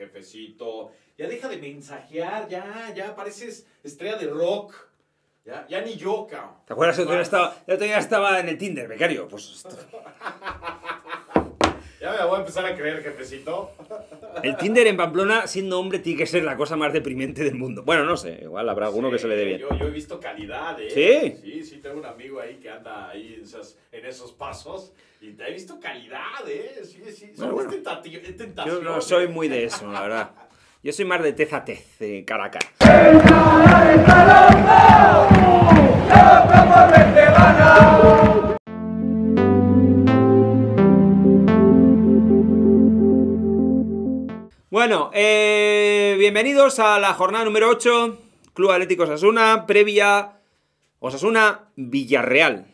jefecito, ya deja de mensajear, ya, ya pareces estrella de rock. Ya, ni yo, cabrón. ¿Te acuerdas? que estaba, estaba en el Tinder, becario. Pues. Ya me voy a empezar a creer, jefecito. El Tinder en Pamplona, siendo hombre, tiene que ser la cosa más deprimente del mundo. Bueno, no sé, igual habrá alguno que se le dé bien. Yo, he visto calidad, ¿eh? Sí. Sí, sí, tengo un amigo ahí que anda ahí en esos, en esos pasos y te he visto calidad, ¿eh? son bueno, Yo no soy ¿eh? muy de eso, la verdad. Yo soy más de tez a tez, eh, cara. Bueno, eh, bienvenidos a la jornada número 8, Club Atlético Osasuna, previa Osasuna Villarreal.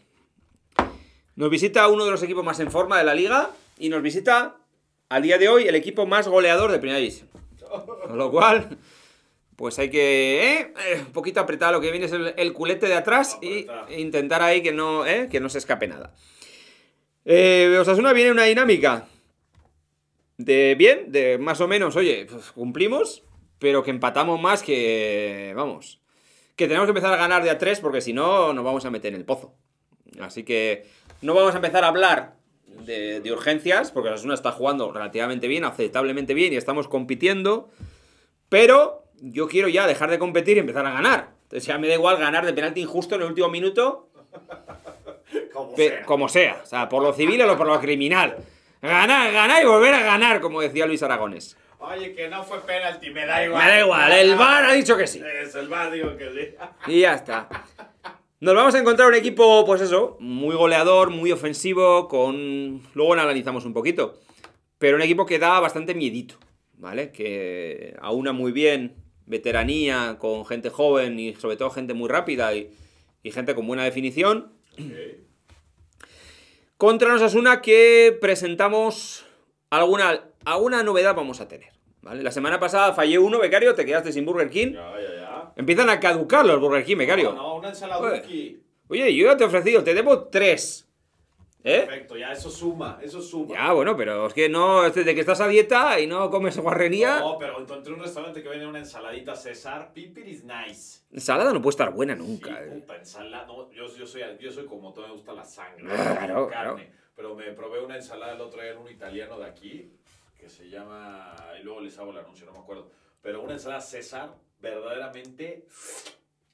Nos visita uno de los equipos más en forma de la liga y nos visita al día de hoy el equipo más goleador de Primera División. Con lo cual, pues hay que, eh, eh, un poquito apretar lo que viene es el, culete de atrás e intentar ahí que no, que no se escape nada. Osasuna viene una dinámica de bien, de más o menos, oye, pues, cumplimos, pero que empatamos más que, vamos, que tenemos que empezar a ganar de a tres porque si no nos vamos a meter en el pozo. Así que no vamos a empezar a hablar de, urgencias porque la zona está jugando relativamente bien, aceptablemente bien y estamos compitiendo, pero yo quiero ya dejar de competir y empezar a ganar. ya me da igual ganar de penalti injusto en el último minuto. Como sea. como sea. O sea, por lo civil o por lo criminal. Ganar, ganar y volver a ganar, como decía Luis Aragones. Oye, que no fue penalti, me da igual. Me da igual, el VAR ha dicho que sí. Es, el VAR dijo que sí. Y ya está. Nos vamos a encontrar un equipo, pues eso, muy goleador, muy ofensivo, con... Luego lo analizamos un poquito. Pero un equipo que da bastante miedito, ¿vale? Que aúna muy bien veteranía con gente joven y sobre todo gente muy rápida y, gente con buena definición. Contra nos una que presentamos alguna, novedad vamos a tener. ¿vale? La semana pasada fallé uno, becario, te quedaste sin Burger King. Ya, ya, ya. Empiezan a caducar los Burger King, becario. No, una ensalada Oye, oye yo ya te he ofrecido, te debo tres. ¿Eh? Perfecto, ya eso suma, eso suma. Ya, bueno, pero es que no, desde este, que estás a dieta y no comes guarrería. No, pero encontré un restaurante que vende una ensaladita César, Piper is nice. Ensalada no puede estar buena nunca. Sí, eh. puta, ensalada, yo, yo, soy, yo soy como todo, me gusta la sangre, claro, la carne. Claro. Pero me probé una ensalada el otro día en un italiano de aquí, que se llama, y luego les hago el anuncio, no me acuerdo. Pero una ensalada César, verdaderamente...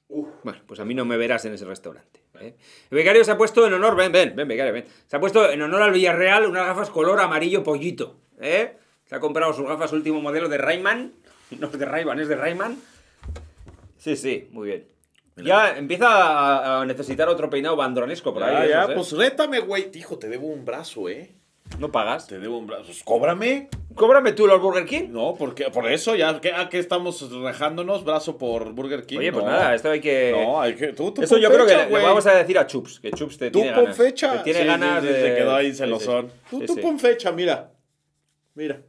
Uf. Bueno, pues a mí no me verás en ese restaurante. El ¿eh? becario se ha puesto en honor, ven, ven, ven, becario, ven. Se ha puesto en honor al Villarreal unas gafas color amarillo pollito. ¿eh? Se ha comprado sus gafas último modelo de Rayman. No es de Rayman, es de Rayman. Sí, sí, muy bien. Ya empieza a, necesitar otro peinado bandronesco por ahí. ¿eh? pues rétame, güey. Hijo, te debo un brazo, ¿eh? ¿No pagas? Te debo un brazo. Pues, cóbrame. Cóbrame tú los Burger King. No, porque por eso ya que estamos rejándonos brazo por Burger King. Oye, pues nada, esto hay que No, hay que tú, Eso yo creo que le, vamos a decir a Chups, que Chups te tú tiene pon ganas. fecha. Te tiene ganas sí, de se quedó ahí celosón. Tú, tú pon fecha, mira. Mira.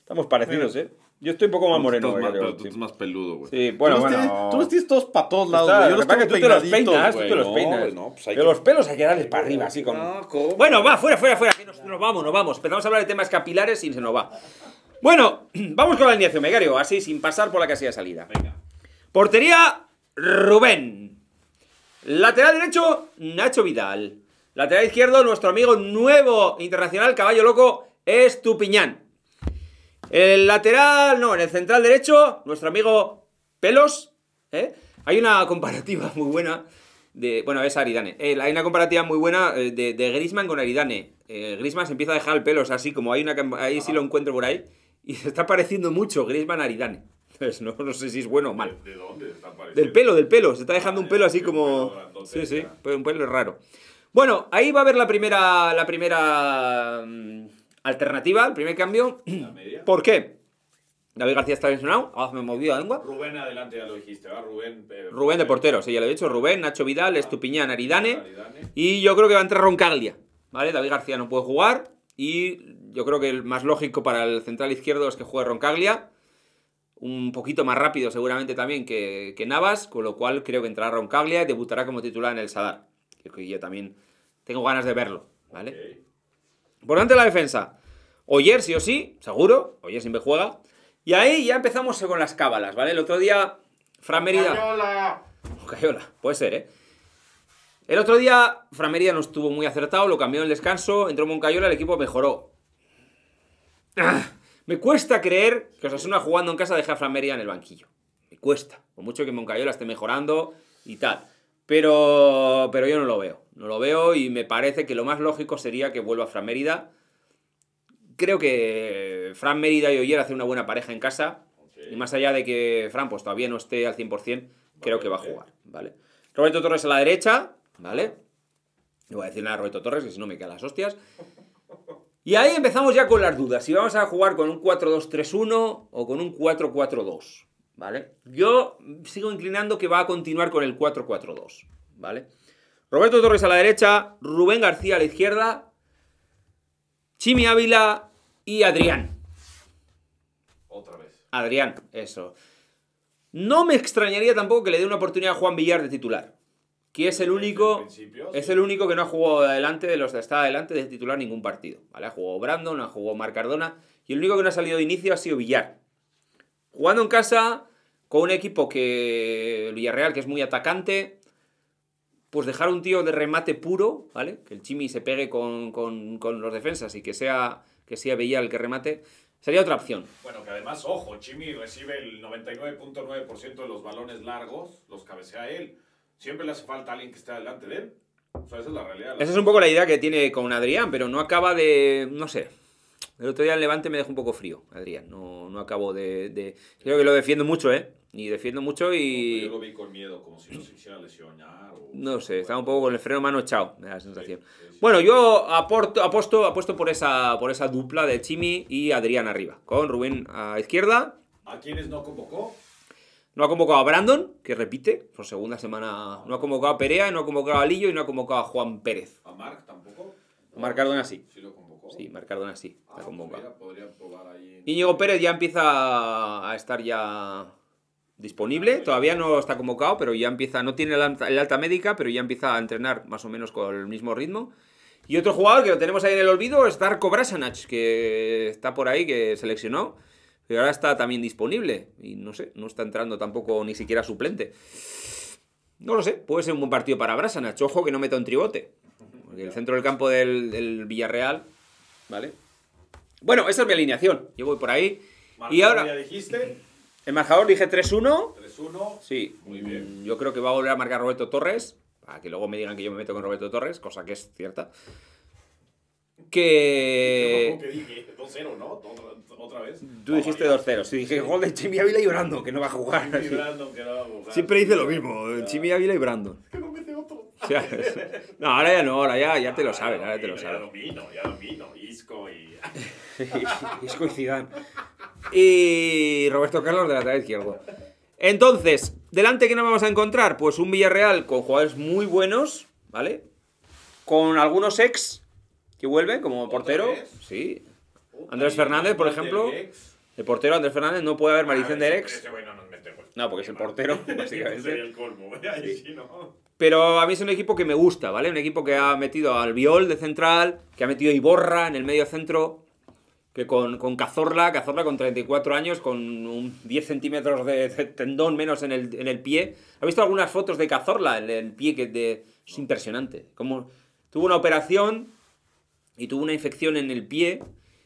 Estamos parecidos, ¿eh? Yo estoy un poco más moreno. pero tú más peludo, güey. Sí, bueno, tú bueno. tú los todos para todos lados, Yo los tengo que tú te los peinas, tú te los peinas. Pues pues los pelos hay que darles para arriba, así como... bueno, va, fuera, fuera, fuera. Nos, vamos, nos vamos. Empezamos a hablar de temas capilares y se nos va. Bueno, vamos con la alineación, Megario. Así, sin pasar por la casilla de salida. Portería, Rubén. Lateral derecho, Nacho Vidal. Lateral izquierdo, nuestro amigo nuevo internacional, caballo loco, Estupiñán el lateral, no, en el central derecho, nuestro amigo Pelos. ¿eh? Hay una comparativa muy buena. De, bueno, es Aridane. hay una comparativa muy buena eh, de, Grisman con Aridane. Eh, Grisman se empieza a dejar el pelos así, como hay una. Ahí sí lo encuentro por ahí. Y se está pareciendo mucho Grisman Aridane. no, sé si es bueno o mal ¿De, dónde se está pareciendo? Del pelo, del pelo. Se está dejando un ah, pelo así como. Sí, sí, un pelo raro. Bueno, ahí va a haber la primera. La primera. Mm, Alternativa, el primer cambio. ¿Por qué? David García está mencionado, ah, me movió la lengua. Rubén adelante ya lo dijiste, Rubén. Eh, Rubén de portero, sí, ya lo he dicho. Rubén, Nacho Vidal, ah, Estupiñán, Aridane, Y yo creo que va a entrar Roncaglia. ¿Vale? David García no puede jugar. Y yo creo que el más lógico para el central izquierdo es que juegue Roncaglia. Un poquito más rápido, seguramente también, que, Navas. Con lo cual creo que entrará Roncaglia y debutará como titular en el Sadar. Que yo también tengo ganas de verlo. ¿Vale? Importante la defensa. Oyer sí o sí, seguro. Oyer siempre juega. Y ahí ya empezamos con las cábalas, ¿vale? El otro día, Fran Merida... Oh, puede ser, ¿eh? El otro día, Fran Merida no estuvo muy acertado, lo cambió en el descanso, entró Moncayola, el equipo mejoró. Ah, me cuesta creer que Osasuna jugando en casa dejar a Fran Merida en el banquillo. Me cuesta. Por mucho que Moncayola esté mejorando y tal. Pero, yo no lo veo. No lo veo y me parece que lo más lógico sería que vuelva Fran Mérida. Creo que Fran Mérida y Oyer hacen una buena pareja en casa. Y más allá de que Fran pues, todavía no esté al 100%, creo que va a jugar. ¿vale? Roberto Torres a la derecha, ¿vale? No voy a decir nada a Roberto Torres, que si no me quedan las hostias. Y ahí empezamos ya con las dudas. Si vamos a jugar con un 4-2-3-1 o con un 4-4-2. ¿vale? Yo sigo inclinando que va a continuar con el 4-4-2, ¿vale? Roberto Torres a la derecha, Rubén García a la izquierda, Chimi Ávila y Adrián. Otra vez. Adrián, eso. No me extrañaría tampoco que le dé una oportunidad a Juan Villar de titular, que es el único, es el único que no ha jugado adelante de los que está adelante de titular ningún partido, ¿vale? Ha jugado Brandon, ha jugado Marc Cardona y el único que no ha salido de inicio ha sido Villar. Jugando en casa, con un equipo que. Villarreal, que es muy atacante. Pues dejar un tío de remate puro, ¿vale? Que el Chimi se pegue con, los defensas y que sea, que sea el que remate. Sería otra opción. Bueno, que además, ojo, Chimi recibe el 99.9% de los balones largos, los cabecea él. Siempre le hace falta alguien que esté delante de él. esa es la realidad. esa es un poco la idea que tiene con Adrián, pero no acaba de. No sé. El otro día el Levante me dejó un poco frío, Adrián. No, no acabo de, de, Creo que lo defiendo mucho, ¿eh? Y defiendo mucho y... Yo lo vi con miedo, como si se hiciera lesionar o... No sé, estaba un poco con el freno mano echado, la sensación. bueno, yo aporto, apuesto por esa, por esa dupla de Chimi y Adrián arriba, con Rubén a izquierda. ¿A quiénes no convocó? No ha convocado a Brandon, que repite, por segunda semana. No ha convocado a Perea, no ha convocado a Lillo y no ha convocado a Juan Pérez. ¿A Marc tampoco? Marc Cardona sí. sí lo Sí, Mercadona sí, ah, está Pérez ya empieza a estar ya disponible, todavía no está convocado, pero ya empieza, no tiene el alta, médica, pero ya empieza a entrenar más o menos con el mismo ritmo. Y otro jugador que lo tenemos ahí en el olvido es Darko Brasanac, que está por ahí, que seleccionó, Pero ahora está también disponible. Y no sé, no está entrando tampoco ni siquiera suplente. No lo sé, puede ser un buen partido para Brasanac. Ojo que no meta un tribote. Porque el centro del campo del Villarreal ¿Vale? Bueno, esa es mi alineación. Yo voy por ahí. y ahora. Ya dijiste. El marcador dije 3-1. 3-1. Sí. Muy bien. Mm, yo creo que va a volver a marcar Roberto Torres. Para que luego me digan que yo me meto con Roberto Torres, cosa que es cierta. Que. que dije 2-0, ¿no? Otra vez. Tú dijiste 2-0. Sí, dije gol de Chimi Ávila y Brandon, que no va a jugar. Brandon, que no va a jugar. Siempre dice lo mismo, Chimi Ávila y Brandon. no, ahora ya no, ahora ya, te lo saben Ya te lo sabes. Ya domino, ya Isco y... Isco y Zidane. Y Roberto Carlos de la tarea izquierda Entonces, delante que nos vamos a encontrar, pues un Villarreal con jugadores muy buenos, ¿vale? Con algunos ex que vuelven como portero, sí. Andrés Fernández, por ejemplo. El portero Andrés Fernández no puede haber ah, Maricen de ex. No, porque es el portero, básicamente. Pero a mí es un equipo que me gusta, ¿vale? Un equipo que ha metido al Viol de central, que ha metido Iborra en el medio centro, que con, Cazorla, Cazorla con 34 años, con un 10 centímetros de, tendón menos en el, pie. ¿Ha visto algunas fotos de Cazorla? en el pie que es impresionante. Como, tuvo una operación y tuvo una infección en el pie,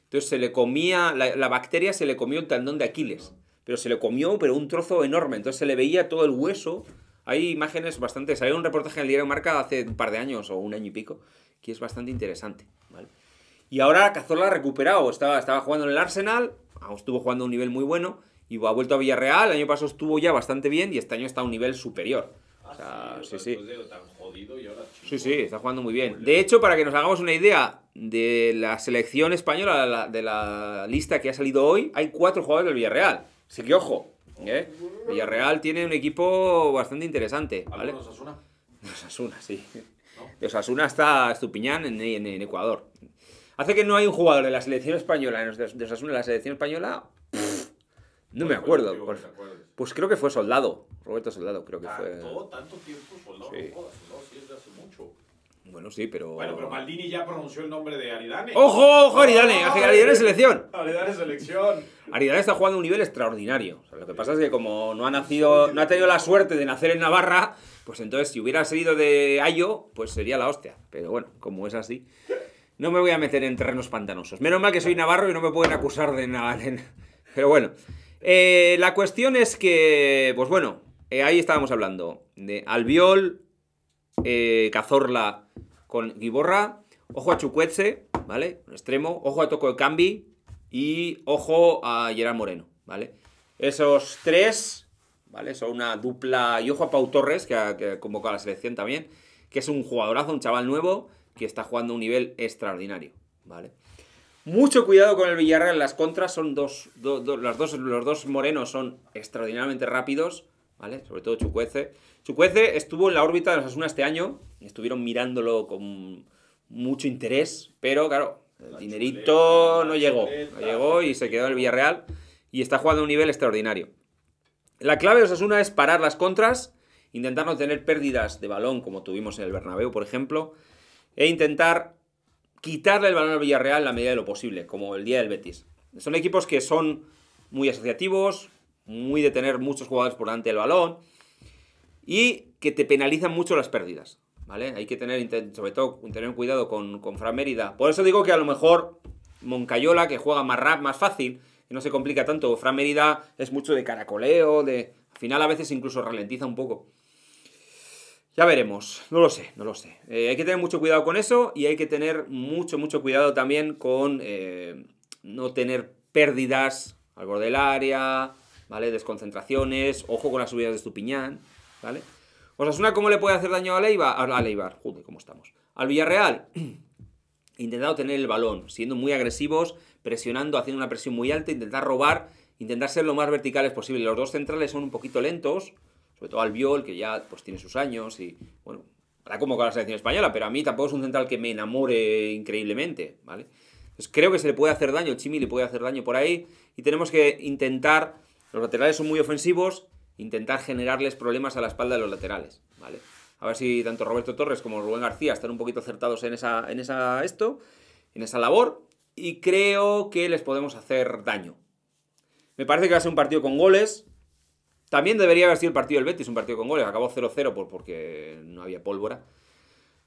entonces se le comía, la, la bacteria se le comió el tendón de Aquiles pero se le comió, pero un trozo enorme, entonces se le veía todo el hueso. Hay imágenes bastante. Había un reportaje en el diario Marca hace un par de años o un año y pico, que es bastante interesante, Y ahora Cazorla ha recuperado, estaba, estaba jugando en el Arsenal, estuvo jugando a un nivel muy bueno, y ha vuelto a Villarreal, el año pasado estuvo ya bastante bien, y este año está a un nivel superior. O ah, sea, ah, sí, sí. Sí. tan jodido y ahora sí, sí, está jugando muy bien. De hecho, para que nos hagamos una idea de la selección española, de la lista que ha salido hoy, hay cuatro jugadores del Villarreal. Así que ojo, ¿eh? Villarreal tiene un equipo bastante interesante, ¿vale? ¿De Osasuna? De Osasuna, sí. De Osasuna está Estupiñán en, en, Ecuador. Hace que no hay un jugador de la selección española, de Osasuna de la selección española, no me pues, acuerdo. Pues, pues, creo que fue Soldado, Roberto Soldado, creo que ah, fue. Tanto, tiempo Soldado, sí. no de hace mucho. Bueno, sí, pero. Bueno, pero Maldini ya pronunció el nombre de Aridane. ¡Ojo, ojo, Aridane! Aridane selección. Aridane selección. Aridane está jugando a un nivel extraordinario. lo que pasa es que como no ha nacido, no ha tenido la suerte de nacer en Navarra, pues entonces si hubiera salido de Ayo, pues sería la hostia. Pero bueno, como es así, no me voy a meter en terrenos pantanosos. Menos mal que soy navarro y no me pueden acusar de nada. Pero bueno, eh, la cuestión es que, pues bueno, eh, ahí estábamos hablando de Albiol, eh, Cazorla con Giborra. Ojo a Chucuetze, ¿vale? Un extremo. Ojo a Toco de Cambi. Y ojo a Gerard Moreno, ¿vale? Esos tres, ¿vale? Son una dupla. Y ojo a Pau Torres, que ha, convocado a la selección también. Que es un jugadorazo, un chaval nuevo. Que está jugando a un nivel extraordinario, ¿vale? Mucho cuidado con el Villarreal, las contras son dos, dos, los dos morenos son extraordinariamente rápidos, ¿vale? Sobre todo Chucuece. Chukwueze estuvo en la órbita de los Asuna este año, estuvieron mirándolo con mucho interés, pero claro, el dinerito no llegó, no llegó y se quedó en el Villarreal y está jugando a un nivel extraordinario. La clave de Asuna es parar las contras, intentar no tener pérdidas de balón como tuvimos en el Bernabéu, por ejemplo, e intentar quitarle el balón al Villarreal la medida de lo posible, como el día del Betis. Son equipos que son muy asociativos, muy de tener muchos jugadores por delante del balón, y que te penalizan mucho las pérdidas. ¿Vale? Hay que tener, sobre todo, tener cuidado con, con Mérida. Por eso digo que a lo mejor Moncayola, que juega más rap, más fácil, que no se complica tanto. Fran Mérida es mucho de caracoleo, de. Al final a veces incluso ralentiza un poco. Ya veremos, no lo sé, no lo sé. Eh, hay que tener mucho cuidado con eso y hay que tener mucho, mucho cuidado también con eh, no tener pérdidas al borde del área, ¿vale? Desconcentraciones, ojo con las subidas de Stupiñán. ¿vale? Osasuna, ¿cómo le puede hacer daño a Leibar? A Leibar, joder, ¿cómo estamos? Al Villarreal, intentando tener el balón, siendo muy agresivos, presionando, haciendo una presión muy alta, intentar robar, intentar ser lo más verticales posible. Los dos centrales son un poquito lentos, sobre todo Albiol, que ya pues tiene sus años y, bueno, para como con la selección española, pero a mí tampoco es un central que me enamore increíblemente, ¿vale? entonces creo que se le puede hacer daño, Chimi le puede hacer daño por ahí y tenemos que intentar, los laterales son muy ofensivos, intentar generarles problemas a la espalda de los laterales, ¿vale? A ver si tanto Roberto Torres como Rubén García están un poquito acertados en esa, en esa esto, en esa labor, y creo que les podemos hacer daño. Me parece que va a ser un partido con goles. También debería haber sido el partido del Betis, un partido con goles. Acabó 0-0 porque no había pólvora.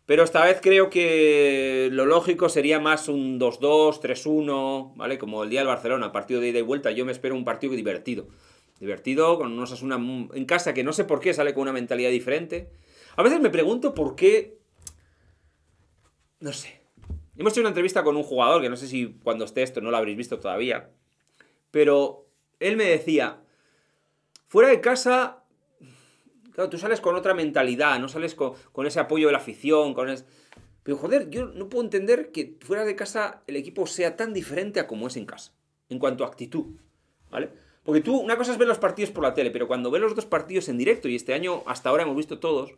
Pero esta vez creo que lo lógico sería más un 2-2, 3-1, ¿vale? Como el día del Barcelona, partido de ida y vuelta. Yo me espero un partido divertido divertido, con unos en casa que no sé por qué sale con una mentalidad diferente. A veces me pregunto por qué... No sé. Hemos hecho una entrevista con un jugador, que no sé si cuando esté esto no lo habréis visto todavía, pero él me decía, fuera de casa, claro, tú sales con otra mentalidad, no sales con, ese apoyo de la afición, con Pero joder, yo no puedo entender que fuera de casa el equipo sea tan diferente a como es en casa, en cuanto a actitud, ¿vale? Porque tú, una cosa es ver los partidos por la tele, pero cuando ves los dos partidos en directo, y este año hasta ahora hemos visto todos,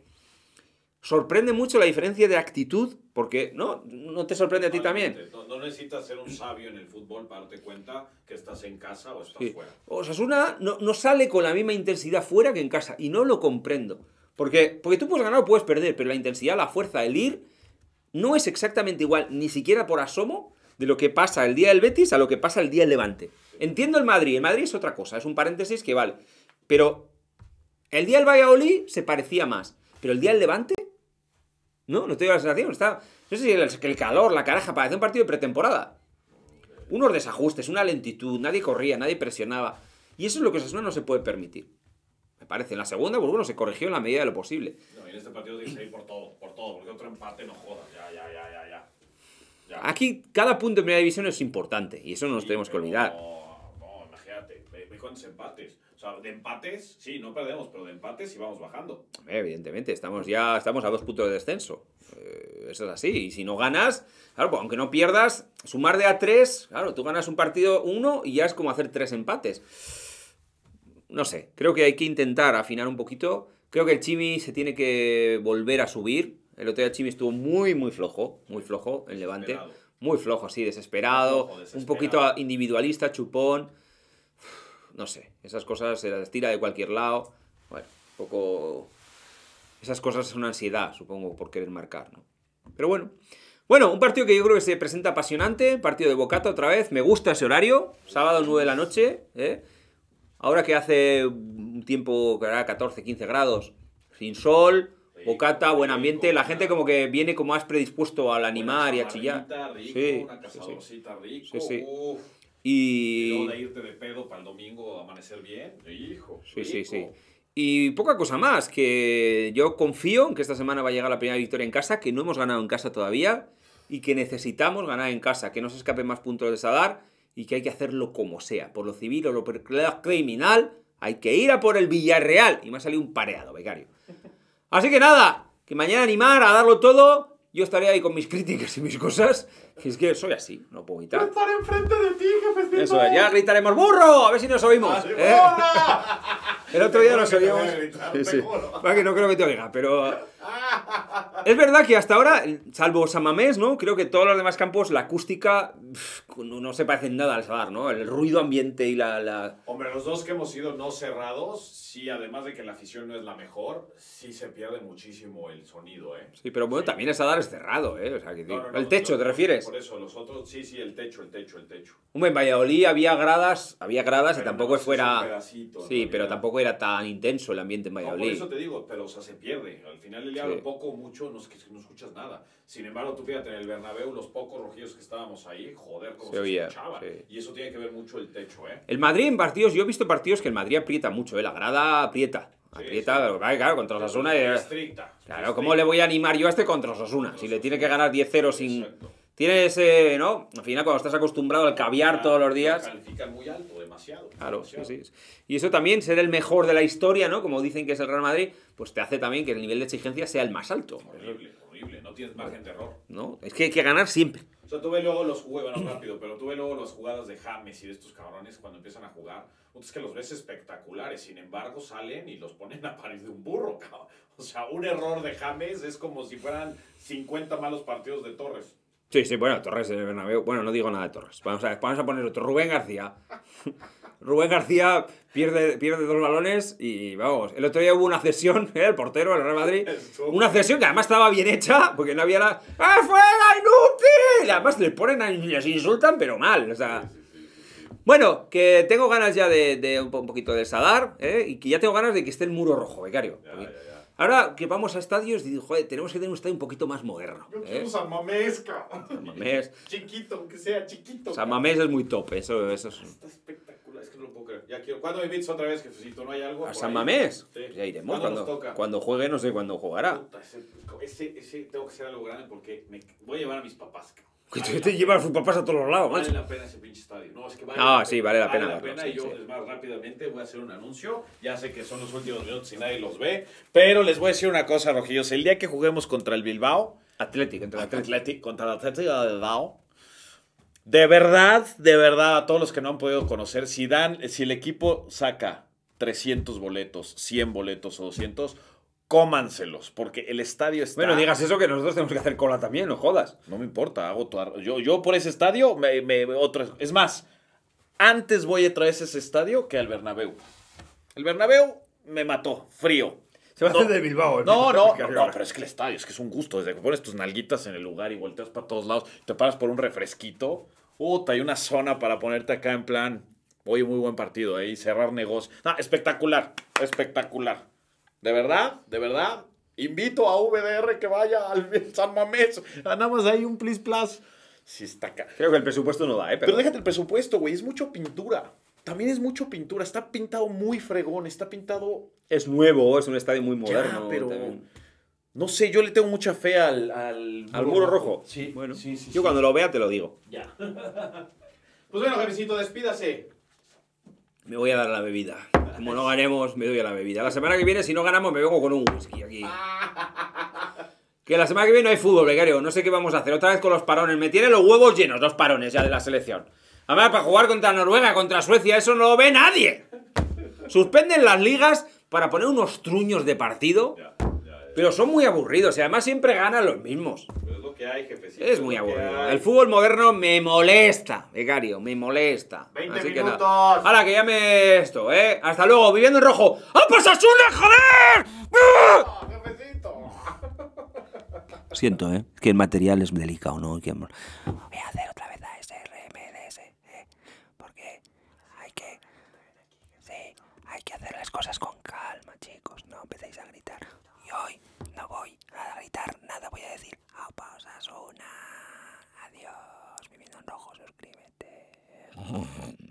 sorprende mucho la diferencia de actitud, porque no, no te sorprende a ti también. No, necesitas ser un sabio en el fútbol para darte cuenta que estás en casa o estás fuera. no, no sale con la misma intensidad fuera que en casa, y no lo comprendo. Porque, porque tú puedes ganar o puedes perder, pero la intensidad, la fuerza, el ir, no es exactamente igual, ni siquiera por asomo, de lo que pasa el día del Betis a lo que pasa el día del Levante. Entiendo el Madrid, el Madrid es otra cosa, es un paréntesis que vale. Pero el día del Valladolid se parecía más, pero el día del Levante, no, no tengo la sensación, está... No sé si el, el calor, la caraja, parece un partido de pretemporada. Unos desajustes, una lentitud, nadie corría, nadie presionaba. Y eso es lo que Osasuna no se puede permitir. Me parece. En la segunda, pues bueno, se corrigió en la medida de lo posible. No, en este partido tiene que por todo, por todo, porque otro empate no joda Ya, ya, ya, ya, Aquí cada punto de primera división es importante y eso no nos tenemos que olvidar empates. O sea, de empates, sí, no perdemos, pero de empates y vamos bajando. Evidentemente, estamos ya estamos a dos puntos de descenso. Eh, eso es así. Y si no ganas, claro, pues aunque no pierdas, sumar de a tres, claro, tú ganas un partido uno y ya es como hacer tres empates. No sé, creo que hay que intentar afinar un poquito. Creo que el Chimi se tiene que volver a subir. El otro día el Chimi estuvo muy, muy flojo, muy flojo en Levante. Muy flojo, sí, desesperado. un poquito individualista, chupón no sé, esas cosas se las tira de cualquier lado. Bueno, un poco... Esas cosas son ansiedad, supongo, por querer marcar, ¿no? Pero bueno. Bueno, un partido que yo creo que se presenta apasionante, partido de bocata otra vez, me gusta ese horario, sábado 9 de la noche, ¿eh? ahora que hace un tiempo que era 14, 15 grados, sin sol, bocata, buen ambiente, la gente como que viene como más predispuesto al animar y a chillar. sí, sí, sí. Y... y luego irte de pedo para el domingo amanecer bien, hijo. Sí, sí, sí. Y poca cosa más, que yo confío en que esta semana va a llegar la primera victoria en casa, que no hemos ganado en casa todavía y que necesitamos ganar en casa, que no se escape más puntos de Sadar y que hay que hacerlo como sea, por lo civil o lo criminal, hay que ir a por el Villarreal. Y me ha salido un pareado, becario. Así que nada, que mañana animar a darlo todo. Yo estaré ahí con mis críticas y mis cosas. Es que soy así, no puedo gritar. estaré enfrente de ti, jefecito. Eso es, ya gritaremos burro, a ver si nos oímos. ¿eh? El otro día nos oímos. que no creo que te oiga, pero. Es verdad que hasta ahora, salvo Samamés, ¿no? Creo que todos los demás campos, la acústica no se parece en nada al Sadar, ¿no? El ruido ambiente y la, Hombre, los dos que hemos sido no cerrados, sí, además de que la afición no es la mejor, sí se pierde muchísimo el sonido, ¿eh? Sí, pero bueno, también el Sadar es cerrado, ¿eh? el techo, ¿te refieres? Por eso, nosotros sí, sí, el techo, el techo, el techo. Hombre, en Valladolid había gradas, había gradas y tampoco fuera... sí, pero tampoco era tan intenso el ambiente en Valladolid. por eso te digo, pero o se pierde. Al final el hablo poco, mucho, no, no escuchas nada. Sin embargo, tú fíjate, en el Bernabéu, los pocos rojillos que estábamos ahí, joder, cómo se, Y eso tiene que ver mucho el techo, ¿eh? El Madrid en partidos, yo he visto partidos que el Madrid aprieta mucho, ¿eh? La grada aprieta. Aprieta, claro, contra Osasuna. Estricta. Claro, ¿cómo le voy a animar yo a este contra Osasuna? Si le tiene que ganar 10-0 sin tiene ese, ¿no? Al final, cuando estás acostumbrado al caviar todos los días. Califican muy alto, demasiado. Claro, sí, sí. Y eso también, ser el mejor de la historia, ¿no? Como dicen que es el Real Madrid, pues te hace también que el nivel de exigencia sea el más alto. Horrible, horrible. No tienes margen de error. No, es que hay que ganar siempre. O sea, tuve luego los juegos, rápido, pero tuve luego las jugadas de James y de estos cabrones cuando empiezan a jugar. Es que los ves espectaculares, sin embargo, salen y los ponen a pared de un burro, cabrón. O sea, un error de James es como si fueran 50 malos partidos de Torres. Sí, sí, bueno, Torres de Bernabéu. Bueno, no digo nada de Torres. Vamos a, vamos a poner otro. Rubén García. Rubén García pierde, pierde dos balones y vamos. El otro día hubo una cesión, ¿eh? el portero del Real Madrid. Una cesión que además estaba bien hecha, porque no había la. ¡Ah, fuera, inútil! Además le ponen les insultan, pero mal. O sea. Bueno, que tengo ganas ya de, un poquito de Sadar, ¿eh? y que ya tengo ganas de que esté el muro rojo, becario. Ahora que vamos a estadios, joder, tenemos que tener un estadio un poquito más moderno. Yo quiero ¿eh? San Mamés, cabrón. San Mamés. chiquito, aunque sea chiquito. San Mamés es muy tope, eso, es. Está espectacular, es que no lo puedo creer. Ya quiero. ¿Cuándo me otra vez, que Si ¿No hay algo? ¿A San Mamés? Sí. Ya iremos. Cuando, nos cuando juegue, no sé cuándo jugará. ese, ese, tengo que ser algo grande porque me, voy a llevar a mis papás, cabrón. Que vale te, sus papás a todos los lados, Vale la pena ese pinche estadio. No, es que vale ah, sí, vale la pena. Vale la pena, yo, más, rápidamente voy a hacer un anuncio. Ya sé que son los últimos minutos y nadie los ve. Pero les voy a decir una cosa, Rojillos. El día que juguemos contra el Bilbao. Atlético, contra el Atlético. contra el Atlético de De verdad, de verdad, a todos los que no han podido conocer, si, dan, si el equipo saca 300 boletos, 100 boletos o 200 cómanselos, porque el estadio está. Bueno, digas eso que nosotros tenemos que hacer cola también, no jodas. No me importa, hago toda... yo, yo por ese estadio, me, me, es más, antes voy a traer ese estadio que al Bernabéu. El Bernabéu me mató, frío. Se va no, a hacer de Bilbao. no, no, pero es que el estadio, es que es un gusto. Desde que pones tus nalguitas en el lugar y volteas para todos lados, te paras por un refresquito. Puta, hay una zona para ponerte acá en plan, oye, muy buen partido, ahí cerrar negocio. No, espectacular, espectacular. De verdad, de verdad. Invito a VDR que vaya al San Mamés. Ah, nada más hay un plus Plus. si está acá. Creo que el presupuesto no da, ¿eh? Pero, déjate el presupuesto, güey. Es mucho pintura. También es mucho pintura. Está pintado muy fregón. Está pintado. Es nuevo, es un estadio muy moderno. Ya, pero. No sé, yo le tengo mucha fe al. Al, muro, rojo? Sí. Bueno, sí, sí, yo cuando lo vea te lo digo. Ya. pues bueno, Jefecito, despídase. Me voy a dar la bebida. Como no ganemos, me doy a la bebida. La semana que viene, si no ganamos, me vengo con un whisky aquí. Que la semana que viene no hay fútbol, No sé qué vamos a hacer. Otra vez con los parones. Me tiene los huevos llenos, dos parones ya de la selección. Además, para jugar contra Noruega, contra Suecia, eso no lo ve nadie. Suspenden las ligas para poner unos truños de partido. Pero son muy aburridos y además siempre ganan los mismos. Es muy aburrido. El fútbol moderno me molesta, becario, me molesta. 20 minutos. Ahora que llame esto, ¿eh? Hasta luego, viviendo en rojo. ¡Ah, pues Asuna, joder! ¡Ah! Siento, ¿eh? Que el material es delicado, ¿no? Voy a hacer Mm-hmm.